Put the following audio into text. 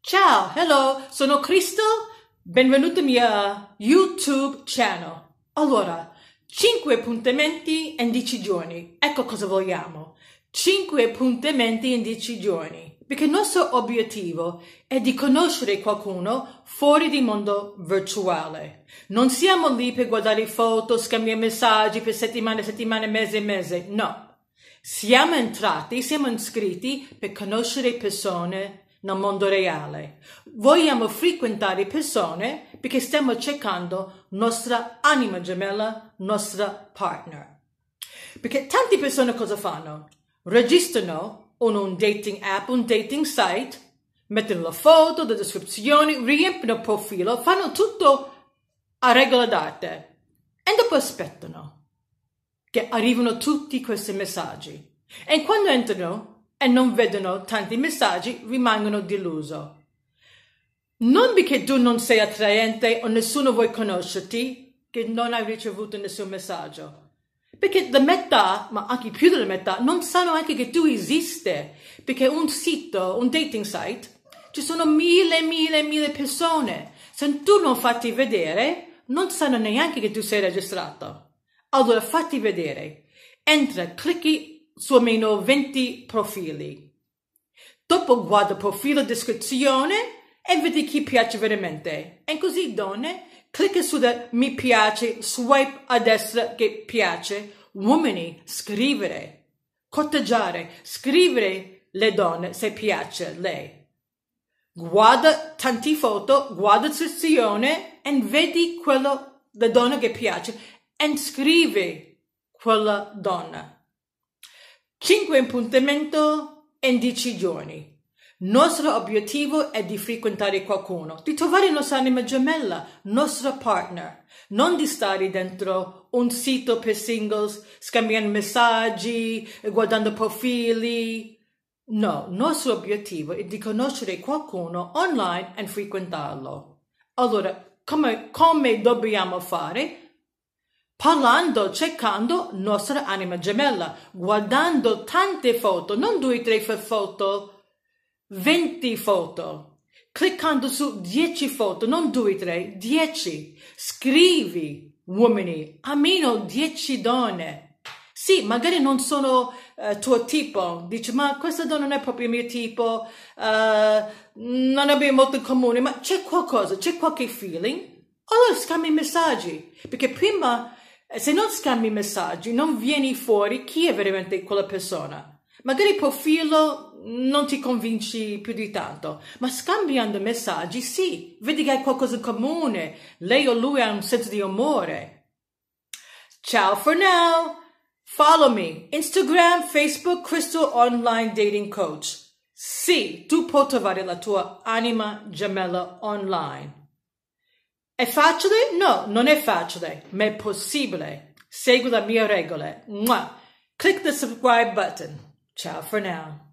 Ciao, hello, sono Crystal, benvenuto al mio YouTube channel. Allora, 5 appuntamenti in 10 giorni, ecco cosa vogliamo. 5 appuntamenti in 10 giorni, perché il nostro obiettivo è di conoscere qualcuno fuori di mondo virtuale. Non siamo lì per guardare foto, scambiare messaggi per settimane, settimane, mese e mese, no. Siamo entrati, siamo iscritti per conoscere persone nel mondo reale. Vogliamo frequentare persone perché stiamo cercando nostra anima gemella, nostra partner. Perché tante persone cosa fanno? Registrano un, un dating app, un dating site, mettono la foto, le descrizioni, riempiono il profilo, fanno tutto a regola d'arte e dopo aspettano che arrivino tutti questi messaggi. E quando entrano, e non vedono tanti messaggi rimangono deluso. Non perché tu non sei attraente o nessuno vuole conoscerti che non hai ricevuto nessun messaggio. Perché la metà, ma anche più della metà, non sanno anche che tu esisti. Perché un sito, un dating site, ci sono mille, mille, mille persone. Se tu non fatti vedere, non sanno neanche che tu sei registrato. Allora fatti vedere. Entra, clicchi su almeno 20 profili. Dopo guarda profilo descrizione e vedi chi piace veramente. E così donne, clicca su mi piace, swipe a destra che piace. Uomini, scrivere, corteggiare, scrivere le donne se piace lei. Guarda tanti foto, guarda sezione e vedi quello, la donna che piace e scrivi quella donna. 5 in in 10 giorni. Nostro obiettivo è di frequentare qualcuno, di trovare la nostra anima gemella, nostro partner, non di stare dentro un sito per singles, scambiando messaggi, guardando profili. No, nostro obiettivo è di conoscere qualcuno online e frequentarlo. Allora, come, come dobbiamo fare? parlando, cercando nostra anima gemella, guardando tante foto, non due o tre foto, venti foto, cliccando su dieci foto, non due o tre, dieci. Scrivi, uomini, almeno dieci donne. Sì, magari non sono uh, tuo tipo, dici ma questa donna non è proprio il mio tipo, uh, non abbiamo molto in comune, ma c'è qualcosa, c'è qualche feeling? Allora scambi messaggi, perché prima se non scambi messaggi, non vieni fuori chi è veramente quella persona. Magari profilo non ti convinci più di tanto, ma scambiando messaggi sì, vedi che hai qualcosa in comune, lei o lui ha un senso di amore. Ciao for now! Follow me, Instagram, Facebook, Crystal Online Dating Coach. Sì, tu puoi trovare la tua anima gemella online. È facile? No, non è facile, ma è possibile. Segui le mie regole. Mua. Click the subscribe button. Ciao for now.